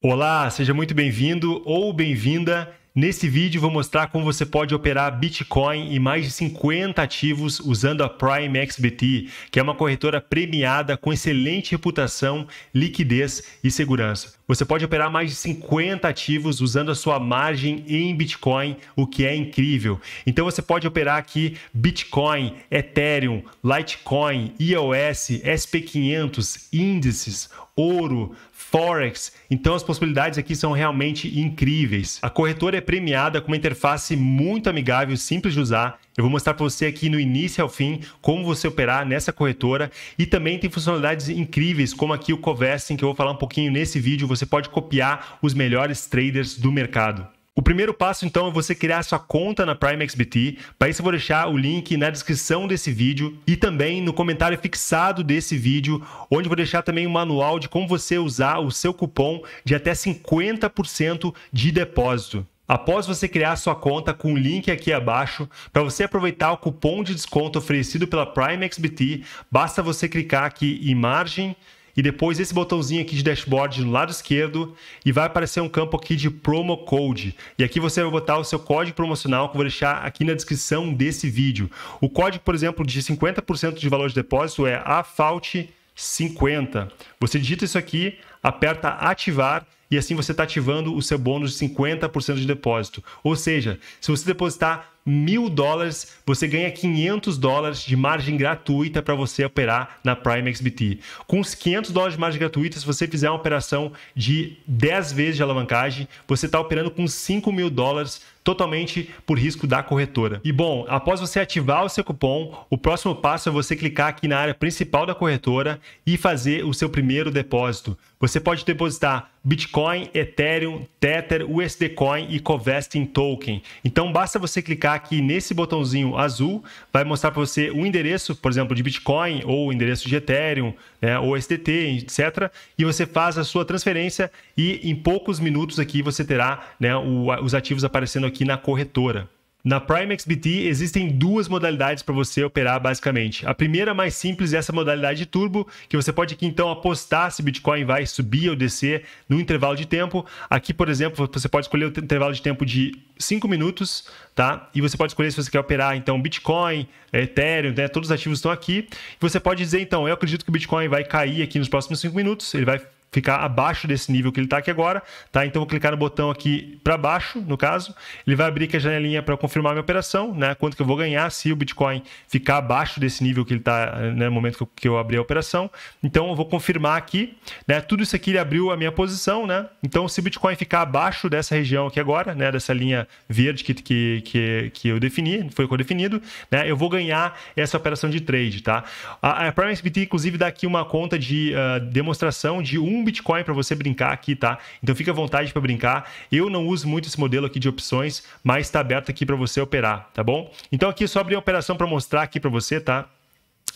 Olá, seja muito bem-vindo ou bem-vinda. Nesse vídeo vou mostrar como você pode operar Bitcoin e mais de 50 ativos usando a Prime XBT, que é uma corretora premiada com excelente reputação, liquidez e segurança. Você pode operar mais de 50 ativos usando a sua margem em Bitcoin, o que é incrível. Então você pode operar aqui Bitcoin, Ethereum, Litecoin, iOS, SP500, índices, ouro, Forex. Então as possibilidades aqui são realmente incríveis. A corretora é premiada com uma interface muito amigável, simples de usar. Eu vou mostrar para você aqui no início ao fim como você operar nessa corretora e também tem funcionalidades incríveis como aqui o Covesting que eu vou falar um pouquinho nesse vídeo. Você pode copiar os melhores traders do mercado. O primeiro passo, então, é você criar sua conta na PrimeXBT. Para isso, eu vou deixar o link na descrição desse vídeo e também no comentário fixado desse vídeo, onde eu vou deixar também o um manual de como você usar o seu cupom de até 50% de depósito. Após você criar sua conta com o link aqui abaixo, para você aproveitar o cupom de desconto oferecido pela PrimeXBT, basta você clicar aqui em margem e depois esse botãozinho aqui de dashboard no lado esquerdo e vai aparecer um campo aqui de promo code. E aqui você vai botar o seu código promocional que eu vou deixar aqui na descrição desse vídeo. O código, por exemplo, de 50% de valor de depósito é AFALT 50. Você digita isso aqui, aperta ativar e assim você está ativando o seu bônus de 50% de depósito. Ou seja, se você depositar mil dólares, você ganha 500 dólares de margem gratuita para você operar na Prime XBT. Com os 500 dólares de margem gratuita, se você fizer uma operação de 10 vezes de alavancagem, você está operando com 5 mil dólares totalmente por risco da corretora. E bom, após você ativar o seu cupom, o próximo passo é você clicar aqui na área principal da corretora e fazer o seu primeiro depósito. Você pode depositar Bitcoin, Ethereum, Tether, USD Coin e Covesting Token. Então basta você clicar aqui nesse botãozinho azul, vai mostrar para você o endereço, por exemplo, de Bitcoin ou o endereço de Ethereum, né, ou SDT, etc. E você faz a sua transferência e em poucos minutos aqui você terá né, o, os ativos aparecendo aqui aqui na corretora. Na Prime XBT existem duas modalidades para você operar basicamente. A primeira, mais simples, é essa modalidade turbo, que você pode aqui então apostar se Bitcoin vai subir ou descer no intervalo de tempo. Aqui, por exemplo, você pode escolher o intervalo de tempo de 5 minutos, tá? E você pode escolher se você quer operar então Bitcoin, Ethereum, né? Todos os ativos estão aqui. Você pode dizer então, eu acredito que o Bitcoin vai cair aqui nos próximos 5 minutos, ele vai ficar abaixo desse nível que ele está aqui agora, tá? Então vou clicar no botão aqui para baixo, no caso, ele vai abrir aqui a janelinha para confirmar minha operação, né? Quanto que eu vou ganhar se o Bitcoin ficar abaixo desse nível que ele está né, no momento que eu, que eu abri a operação. Então eu vou confirmar aqui, né? Tudo isso aqui ele abriu a minha posição, né? Então se o Bitcoin ficar abaixo dessa região aqui agora, né? Dessa linha verde que, que, que, que eu defini, foi o que eu definido, né? Eu vou ganhar essa operação de trade, tá? A, a SBT inclusive dá aqui uma conta de uh, demonstração de um um Bitcoin para você brincar aqui, tá? Então fica à vontade para brincar. Eu não uso muito esse modelo aqui de opções, mas está aberto aqui para você operar, tá bom? Então aqui é só abrir a operação para mostrar aqui para você, tá?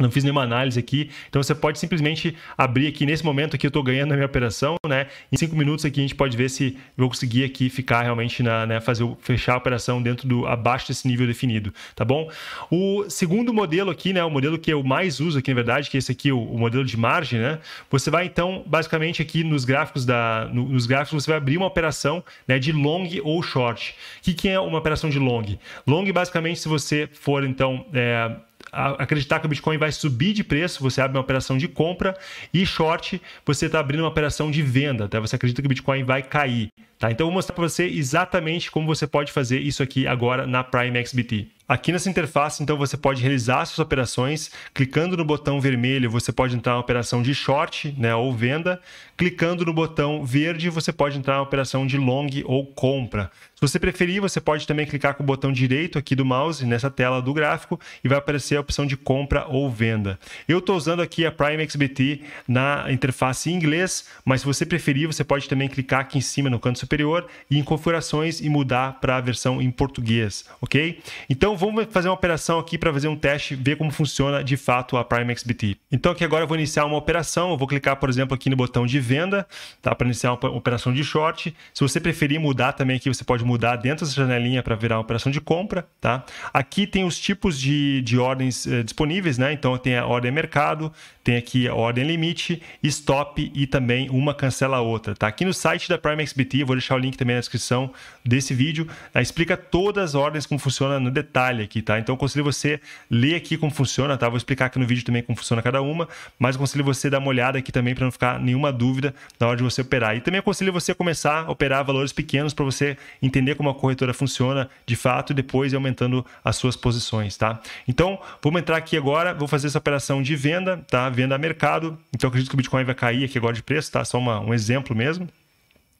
Não fiz nenhuma análise aqui, então você pode simplesmente abrir aqui nesse momento aqui eu estou ganhando na minha operação, né? Em cinco minutos aqui a gente pode ver se vou conseguir aqui ficar realmente na, né, fazer fechar a operação dentro do abaixo desse nível definido, tá bom? O segundo modelo aqui, né, o modelo que eu mais uso aqui na verdade, que é esse aqui o, o modelo de margem, né? Você vai então basicamente aqui nos gráficos da no, nos gráficos você vai abrir uma operação, né, de long ou short. O que, que é uma operação de long? Long basicamente se você for então é, acreditar que o Bitcoin vai subir de preço, você abre uma operação de compra e short, você está abrindo uma operação de venda, tá? Você acredita que o Bitcoin vai cair. Tá? Então eu vou mostrar para você exatamente como você pode fazer isso aqui agora na Prime XBT. Aqui nessa interface, então, você pode realizar suas operações. Clicando no botão vermelho, você pode entrar na operação de short né, ou venda. Clicando no botão verde, você pode entrar na operação de long ou compra. Se você preferir, você pode também clicar com o botão direito aqui do mouse, nessa tela do gráfico, e vai aparecer a opção de compra ou venda. Eu estou usando aqui a Prime XBT na interface em inglês, mas se você preferir, você pode também clicar aqui em cima no canto superior superior e em configurações e mudar para a versão em português, ok? Então vamos fazer uma operação aqui para fazer um teste, ver como funciona de fato a Prime XBT. Então aqui agora eu vou iniciar uma operação, eu vou clicar, por exemplo, aqui no botão de venda, tá? Para iniciar uma operação de short. Se você preferir mudar também aqui, você pode mudar dentro dessa janelinha para virar uma operação de compra, tá? Aqui tem os tipos de, de ordens eh, disponíveis, né? Então tem a ordem mercado, tem aqui a ordem limite, stop e também uma cancela a outra, tá? Aqui no site da Prime XBT, vou vou deixar o link também na descrição desse vídeo. Né? Explica todas as ordens como funciona no detalhe aqui, tá? Então eu aconselho você ler aqui como funciona, tá? Vou explicar aqui no vídeo também como funciona cada uma, mas aconselho você dar uma olhada aqui também para não ficar nenhuma dúvida na hora de você operar. E também aconselho você começar a operar valores pequenos para você entender como a corretora funciona de fato e depois ir aumentando as suas posições, tá? Então, vamos entrar aqui agora, vou fazer essa operação de venda, tá? Venda a mercado. Então acredito que o Bitcoin vai cair aqui agora de preço, tá? Só uma, um exemplo mesmo.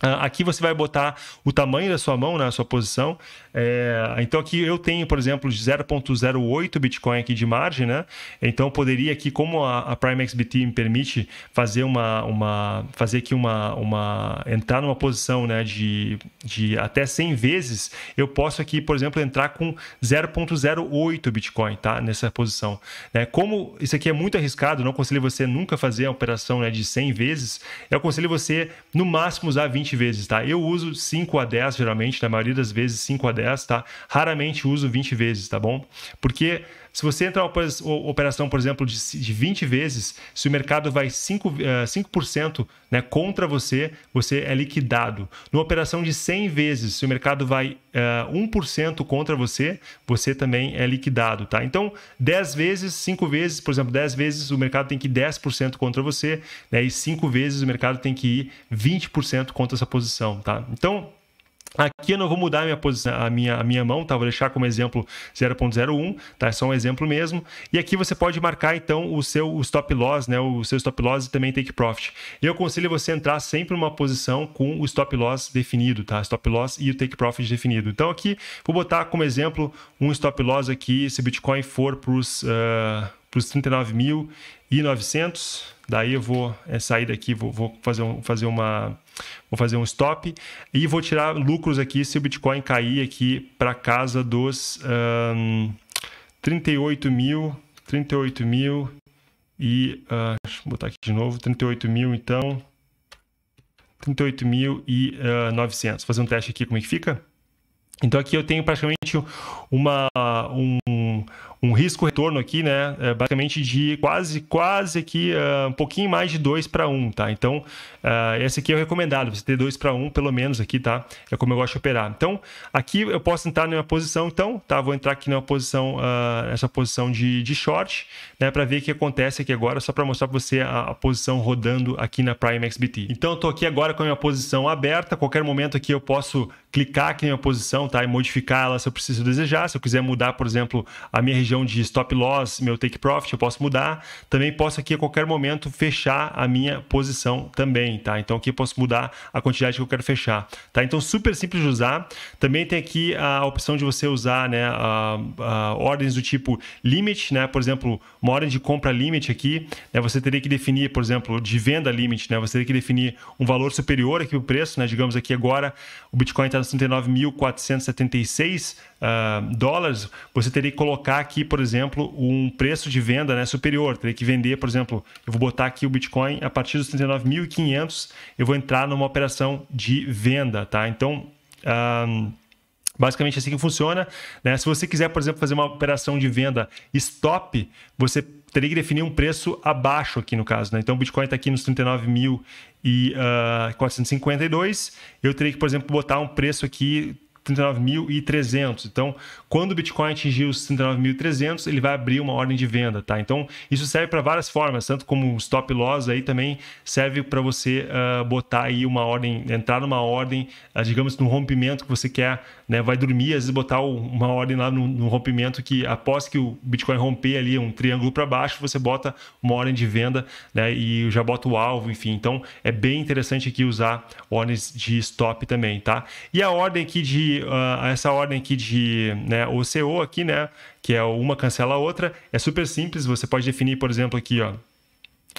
Ah, aqui você vai botar o tamanho da sua mão, na né, sua posição, é, então aqui eu tenho, por exemplo, 0.08 Bitcoin aqui de margem, né? Então poderia aqui, como a, a Prime XBT me permite fazer uma, uma fazer aqui uma, uma entrar numa posição, né, de, de até 100 vezes, eu posso aqui, por exemplo, entrar com 0.08 Bitcoin, tá? Nessa posição. Né? Como isso aqui é muito arriscado, não aconselho você nunca fazer a operação né, de 100 vezes. Eu aconselho você no máximo usar 20 vezes, tá? Eu uso 5 a 10 geralmente, na maioria das vezes 5 a 10 10, tá? Raramente uso 20 vezes, tá bom? Porque se você entrar uma operação, por exemplo, de 20 vezes, se o mercado vai 5%, 5 eh, né, contra você, você é liquidado. Numa operação de 100 vezes, se o mercado vai uh, eh, 1% contra você, você também é liquidado. Tá? Então, 10 vezes, 5 vezes, por exemplo, 10 vezes o mercado tem que ir 10% contra você, né, e 5 vezes o mercado tem que ir 20% contra essa posição. Tá? Então, Aqui eu não vou mudar a minha, posição, a minha, a minha mão, tá? Vou deixar como exemplo 0.01, tá? É só um exemplo mesmo. E aqui você pode marcar, então, o seu o stop loss, né? O seu stop loss e também take profit. Eu aconselho você entrar sempre numa posição com o stop loss definido, tá? Stop loss e o take profit definido. Então, aqui, vou botar como exemplo um stop loss aqui, se o Bitcoin for para os uh, 39.900, Daí eu vou é, sair daqui, vou, vou fazer, um, fazer uma vou fazer um stop e vou tirar lucros aqui se o Bitcoin cair aqui para casa dos um, 38 mil, 38 mil e uh, deixa eu botar aqui de novo, 38 mil então, 38 mil e uh, ah, 900. Vou fazer um teste aqui como é que fica. Então aqui eu tenho praticamente uma um um risco retorno aqui, né? É basicamente de quase, quase aqui, uh, um pouquinho mais de 2 para 1, tá? Então, uh, esse aqui é o recomendado, você ter 2 para 1 pelo menos aqui, tá? É como eu gosto de operar. Então, aqui eu posso entrar numa posição, então, tá? Vou entrar aqui numa posição, uh, nessa posição de, de short, né? Para ver o que acontece aqui agora, só para mostrar para você a, a, posição rodando aqui na Prime XBT. Então, eu tô aqui agora com a minha posição aberta, qualquer momento aqui eu posso clicar aqui na minha posição tá? e modificar ela se eu preciso desejar. Se eu quiser mudar, por exemplo, a minha região de stop loss, meu take profit, eu posso mudar. Também posso aqui a qualquer momento fechar a minha posição também. Tá? Então aqui eu posso mudar a quantidade que eu quero fechar. Tá? Então super simples de usar. Também tem aqui a opção de você usar né, a, a ordens do tipo limit, né? por exemplo, uma ordem de compra limit aqui. Né? Você teria que definir, por exemplo, de venda limit, né? você teria que definir um valor superior aqui para o preço. Né? Digamos aqui agora o Bitcoin está dos uh, ah, dólares, você teria que colocar aqui, por exemplo, um preço de venda né, superior. Teria que vender, por exemplo, eu vou botar aqui o Bitcoin a partir dos 79.500 eu vou entrar numa operação de venda, tá? Então. Um, ah, Basicamente é assim que funciona. Né? Se você quiser, por exemplo, fazer uma operação de venda stop, você teria que definir um preço abaixo aqui no caso. Né? Então o Bitcoin está aqui nos 39.452. Ah, eu teria que, por exemplo, botar um preço aqui 39.300. Então, quando o Bitcoin atingir os 39.300, ele vai abrir uma ordem de venda, tá? Então, isso serve para várias formas, tanto como stop loss aí também serve para você uh, botar aí uma ordem, entrar numa ordem, uh, digamos, no rompimento que você quer, né? Vai dormir, às vezes botar uma ordem lá no, no rompimento que após que o Bitcoin romper ali um triângulo para baixo, você bota uma ordem de venda, né? E já bota o alvo, enfim. Então, é bem interessante aqui usar ordens de stop também, tá? E a ordem aqui de uh, essa ordem aqui de, né, o CO aqui, né, que é uma cancela a outra, é super simples, você pode definir, por exemplo, aqui, ó,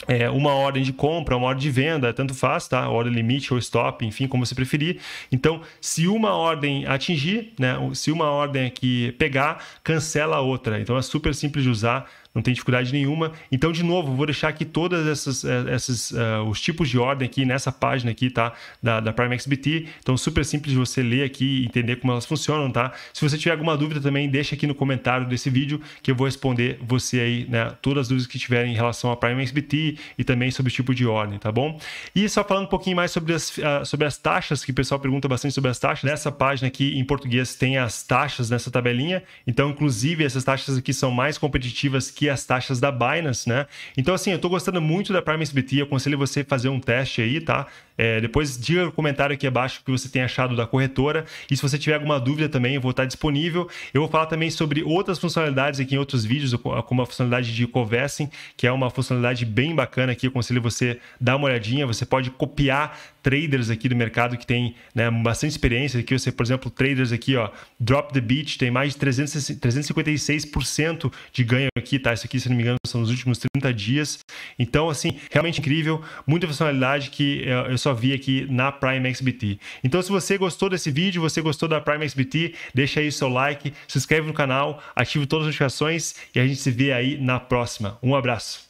é, uma ordem de compra, uma ordem de venda, é tanto faz, tá? Ordem limite ou stop, enfim, como você preferir. Então, se uma ordem atingir, né? Se uma ordem aqui pegar, cancela a outra. Então, é super simples de usar não tem dificuldade nenhuma. Então, de novo, vou deixar aqui todas essas, eh, essas uh, eh, os tipos de ordem aqui nessa página aqui, tá? Da, da Prime XBT. Então, super simples de você ler aqui e entender como elas funcionam, tá? Se você tiver alguma dúvida também, deixa aqui no comentário desse vídeo que eu vou responder você aí, né? Todas as dúvidas que tiverem em relação à Prime XBT e também sobre o tipo de ordem, tá bom? E só falando um pouquinho mais sobre as, uh, sobre as taxas, que o pessoal pergunta bastante sobre as taxas. Nessa página aqui em português tem as taxas nessa tabelinha. Então, inclusive, essas taxas aqui são mais competitivas que as taxas da Binance, né? Então, assim, eu estou gostando muito da Prime SBT, eu aconselho você fazer um teste aí, tá? É, depois diga no comentário aqui abaixo o que você tem achado da corretora. E se você tiver alguma dúvida também, eu vou estar disponível. Eu vou falar também sobre outras funcionalidades aqui em outros vídeos, como a funcionalidade de Covessing, que é uma funcionalidade bem bacana aqui. Eu aconselho você dar uma olhadinha. Você pode copiar traders aqui do mercado que tem né, bastante experiência. Aqui você, por exemplo, traders aqui, ó, Drop the Beat, tem mais de 300, 356% de ganho aqui, tá? Isso aqui, se não me engano, são os últimos 30 dias. Então, assim, realmente incrível. Muita funcionalidade que é, eu só só vi aqui na Prime XBT. Então, se você gostou desse vídeo, você gostou da Prime XBT, deixa aí seu like, se inscreve no canal, ative todas as notificações e a gente se vê aí na próxima. Um abraço.